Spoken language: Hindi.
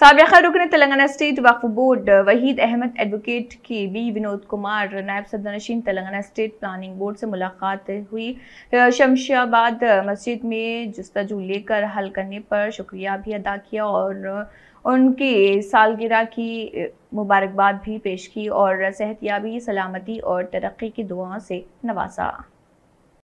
सबका रुकन Telangana state Waqf board Waheed Ahmed advocate के बी विनोद कुमार नायब सदर नशीन तेलंगाना स्टेट प्लानिंग बोर्ड से मुलाकात हुई शमशाबाद मस्जिद में जस्ताजू लेकर हल करने पर शुक्रिया भी अदा किया और उनके सालगिरह की मुबारकबाद भी पेश की और सेहतियाबी सलामती और तरक्की की दुआओं से नवाजा